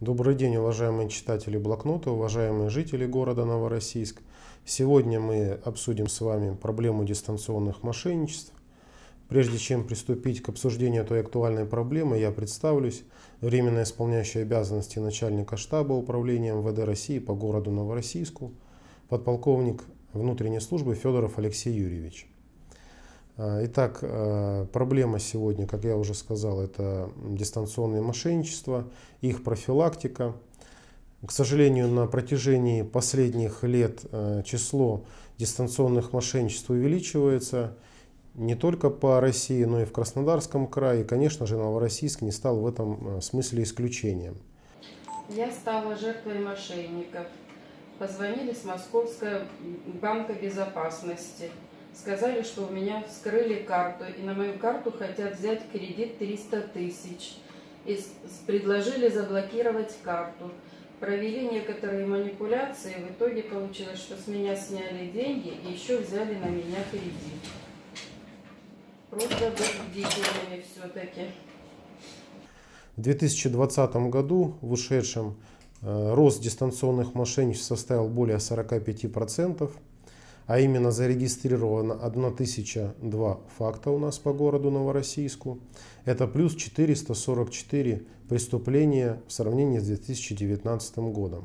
Добрый день, уважаемые читатели блокнота, уважаемые жители города Новороссийск. Сегодня мы обсудим с вами проблему дистанционных мошенничеств. Прежде чем приступить к обсуждению той актуальной проблемы, я представлюсь, временно исполняющий обязанности начальника штаба управления МВД России по городу Новороссийску, подполковник внутренней службы Федоров Алексей Юрьевич. Э, итак, э, проблема сегодня, как я уже сказал, это дистанционные мошенничества, их профилактика. К сожалению, на протяжении последних лет э, число дистанционных мошенничеств увеличивается не только по России, но и в Краснодарском крае. Конечно же, Новороссийск не стал в этом смысле исключением. Я стала жертвой мошенников. Позвонили с Московской банка безопасности – Сказали, что у меня вскрыли карту, и на мою карту хотят взять кредит 300 тысяч. И предложили заблокировать карту. Провели некоторые манипуляции, в итоге получилось, что с меня сняли деньги и еще взяли на меня кредит. Просто быть бдительными все-таки. В 2020 году, в ушедшем, э, рост дистанционных мошенничеств составил более 45% а именно зарегистрировано 1002 факта у нас по городу Новороссийску. Это плюс 444 преступления в сравнении с 2019 годом.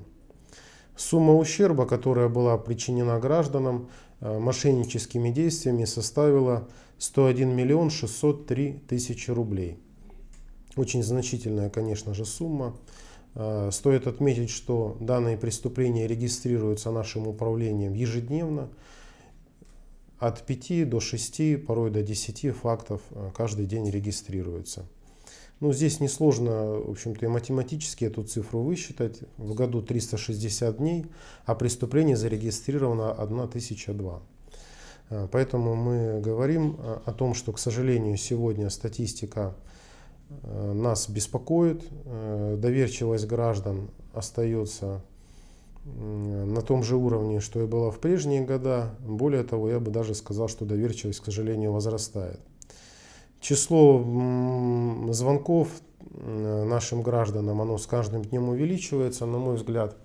Сумма ущерба, которая была причинена гражданам э, мошенническими действиями, составила 101 миллион 603 тысячи рублей. Очень значительная, конечно же, сумма. Э, стоит отметить, что данные преступления регистрируются нашим управлением ежедневно от 5 до 6, порой до 10 фактов э, каждый день регистрируется. Ну, здесь несложно, в общем-то, и математически эту цифру высчитать. В году 360 дней, а преступлений зарегистрировано 1002. Э, поэтому мы говорим о том, что, к сожалению, сегодня статистика Э, нас беспокоит. Э, доверчивость граждан остается на том же уровне, что и была в прежние года. Более того, я бы даже сказал, что доверчивость, к сожалению, возрастает. Число звонков нашим гражданам, оно с каждым днем увеличивается. На мой взгляд,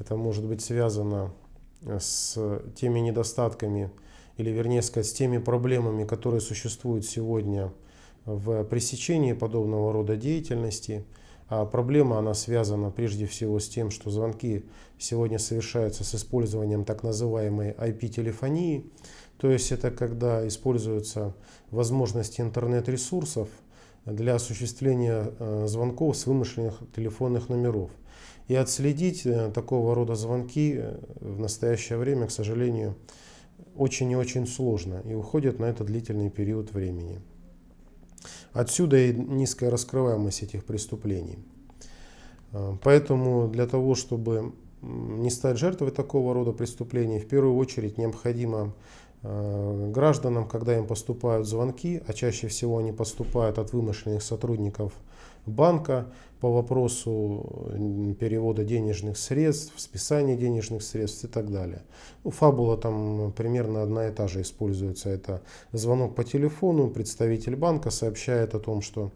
это может быть связано с теми недостатками, или вернее сказать, с теми проблемами, которые существуют сегодня в пресечении подобного рода деятельности. А проблема она связана прежде всего с тем, что звонки сегодня совершаются с использованием так называемой IP-телефонии. То есть это когда используются возможности интернет-ресурсов для осуществления э, звонков с вымышленных телефонных номеров. И отследить э, такого рода звонки э, в настоящее время, к сожалению, очень и очень сложно и уходит на это длительный период времени. Отсюда и низкая раскрываемость этих преступлений. Э, поэтому для того, чтобы не стать жертвой такого рода преступлений, в первую очередь необходимо Э, гражданам, когда им поступают звонки, а чаще всего они поступают от вымышленных сотрудников банка по вопросу перевода денежных средств, списания денежных средств и так далее. Ну, фабула там примерно одна и та же используется. Это звонок по телефону, представитель банка сообщает о том, что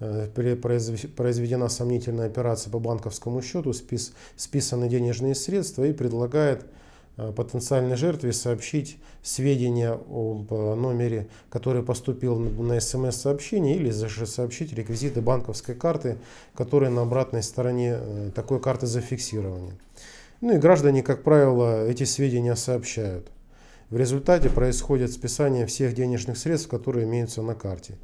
э, произведена сомнительная операция по банковскому счету, спис, списаны денежные средства и предлагает Э, потенциальной жертве сообщить сведения об э, номере, который поступил на смс-сообщение, или же сообщить реквизиты банковской карты, которые на обратной стороне э, такой карты зафиксированы. Ну и граждане, как правило, эти сведения сообщают. В результате происходит списание всех денежных средств, которые имеются на карте.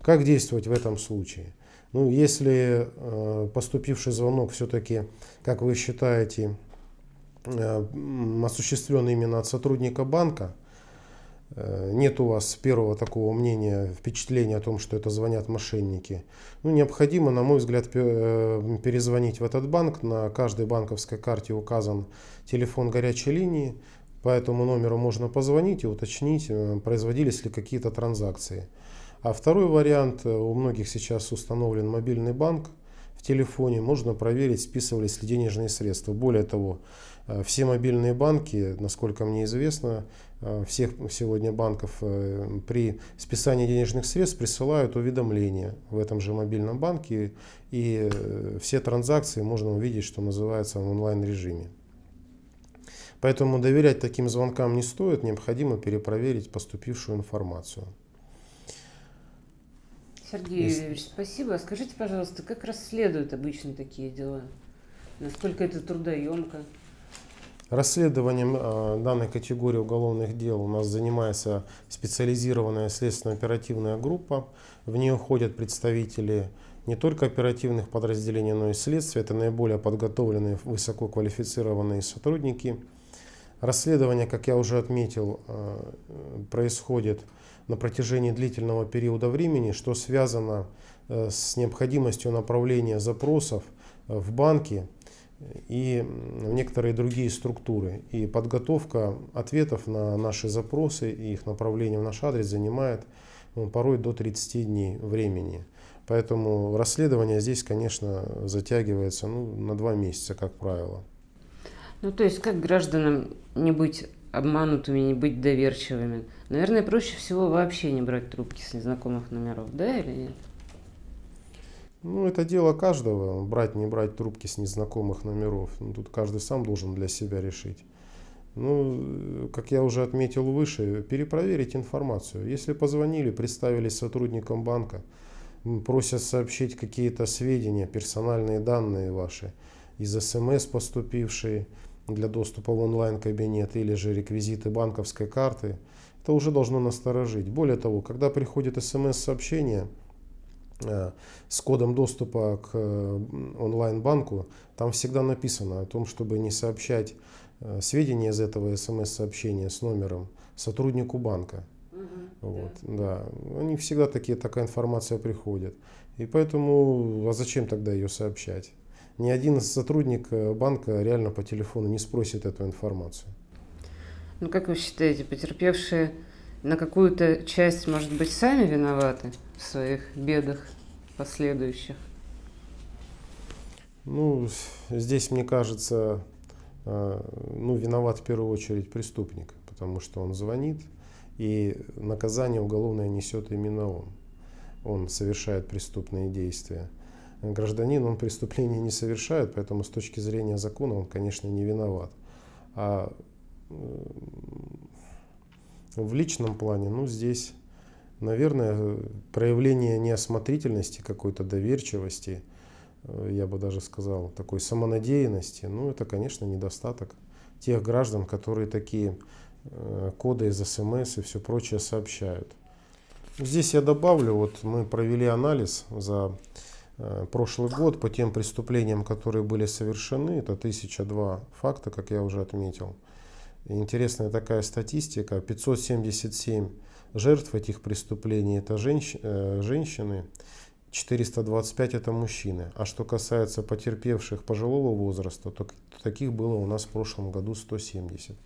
Как действовать в этом случае? Ну, если э, поступивший звонок все-таки, как вы считаете, осуществлен именно от сотрудника банка. Э, нет у вас первого такого мнения, впечатления о том, что это звонят мошенники. Ну, необходимо, на мой взгляд, э, перезвонить в этот банк. На каждой банковской карте указан телефон горячей линии. По этому номеру можно позвонить и уточнить, э, производились ли какие-то транзакции. А второй вариант, у многих сейчас установлен мобильный банк, телефоне, можно проверить, списывались ли денежные средства. Более того, э, все мобильные банки, насколько мне известно, э, всех сегодня банков э, при списании денежных средств присылают уведомления в этом же мобильном банке, и все транзакции можно увидеть, что называется, в онлайн-режиме. Поэтому доверять таким звонкам не стоит, необходимо перепроверить поступившую информацию. Сергей Если... Юрьевич, спасибо. А скажите, пожалуйста, как расследуют обычно такие дела? Насколько это трудоемко? Расследованием а, данной категории уголовных дел у нас занимается специализированная следственно-оперативная группа. В нее входят представители не только оперативных подразделений, но и следствия. Это наиболее подготовленные, высококвалифицированные сотрудники. Расследование, как я уже отметил, а, происходит на протяжении длительного периода времени, что связано э, с необходимостью направления запросов э, в банки э, и в некоторые другие структуры. И подготовка ответов на наши запросы и их направление в наш адрес занимает ну, порой до 30 дней времени. Поэтому расследование здесь, конечно, затягивается ну, на два месяца, как правило. Ну, то есть, как гражданам не быть обманутыми, не быть доверчивыми. Наверное, проще всего вообще не брать трубки с незнакомых номеров, да или нет? Ну, это дело каждого, брать, не брать трубки с незнакомых номеров. Ну, тут каждый сам должен для себя решить. Ну, как я уже отметил выше, перепроверить информацию. Если позвонили, представились сотрудником банка, просят сообщить какие-то сведения, персональные данные ваши, из СМС эм поступившие, для доступа в онлайн-кабинет или же реквизиты банковской карты, это уже должно насторожить. Более того, когда приходит смс-сообщение э, с кодом доступа к э, онлайн-банку, там всегда написано о том, чтобы не сообщать э, сведения из этого смс-сообщения с номером сотруднику банка. Вот, да. да. Они всегда такие, такая информация приходит. И поэтому, а зачем тогда ее сообщать? ни один сотрудник э, банка реально по телефону не спросит эту информацию. Ну как вы считаете, потерпевшие на какую-то часть, может быть, сами виноваты в своих бедах последующих? Ну, здесь, мне кажется, э, ну, виноват в первую очередь преступник, потому что он звонит, и наказание уголовное несет именно он. Он совершает преступные действия гражданин, он преступления не совершает, поэтому с точки зрения закона он, конечно, не виноват. А в личном плане, ну, здесь, наверное, проявление неосмотрительности, какой-то доверчивости, э, я бы даже сказал, такой самонадеянности, ну, это, конечно, недостаток тех граждан, которые такие э, коды из СМС эм и все прочее сообщают. Здесь я добавлю, вот мы провели анализ за Э, прошлый год по тем преступлениям, которые были совершены, это 1002 факта, как я уже отметил. Интересная такая статистика, 577 жертв этих преступлений это женщ, э, женщины, 425 это мужчины. А что касается потерпевших пожилого возраста, то таких было у нас в прошлом году 170.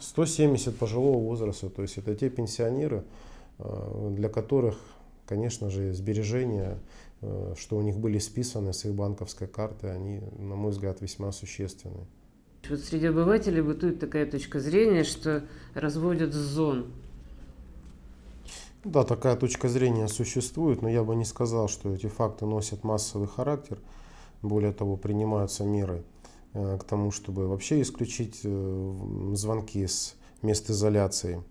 170 пожилого возраста, то есть это те пенсионеры, э, для которых, конечно же, сбережения Э, что у них были списаны с их банковской карты, они, на мой взгляд, весьма существенны. Вот среди обывателей бытует такая точка зрения, что разводят зон. Ну да, такая точка зрения существует, но я бы не сказал, что эти факты носят массовый характер. Более того, принимаются меры э, к тому, чтобы вообще исключить э, звонки с мест изоляции.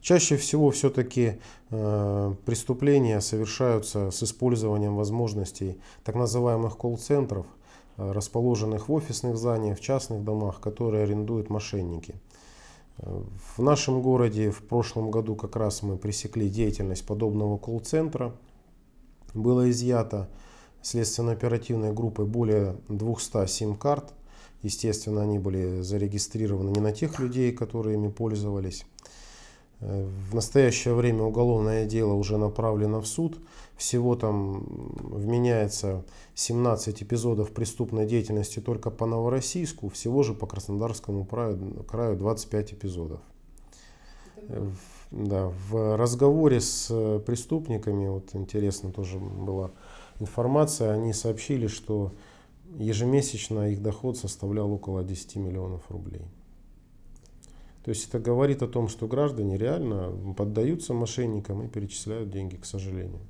Чаще всего все-таки э, преступления совершаются с использованием возможностей так называемых колл-центров, э, расположенных в офисных зданиях, в частных домах, которые арендуют мошенники. В нашем городе в прошлом году как раз мы пресекли деятельность подобного колл-центра. Было изъято следственно-оперативной группой более 200 сим-карт Естественно, они были зарегистрированы не на тех людей, которые ими пользовались. В настоящее время уголовное дело уже направлено в суд. Всего там вменяется 17 эпизодов преступной деятельности только по Новороссийску, всего же по Краснодарскому краю 25 эпизодов. Да, в разговоре с преступниками, вот интересно тоже была информация, они сообщили, что Ежемесячно их доход составлял около 10 миллионов рублей. То есть это говорит о том, что граждане реально поддаются мошенникам и перечисляют деньги, к сожалению.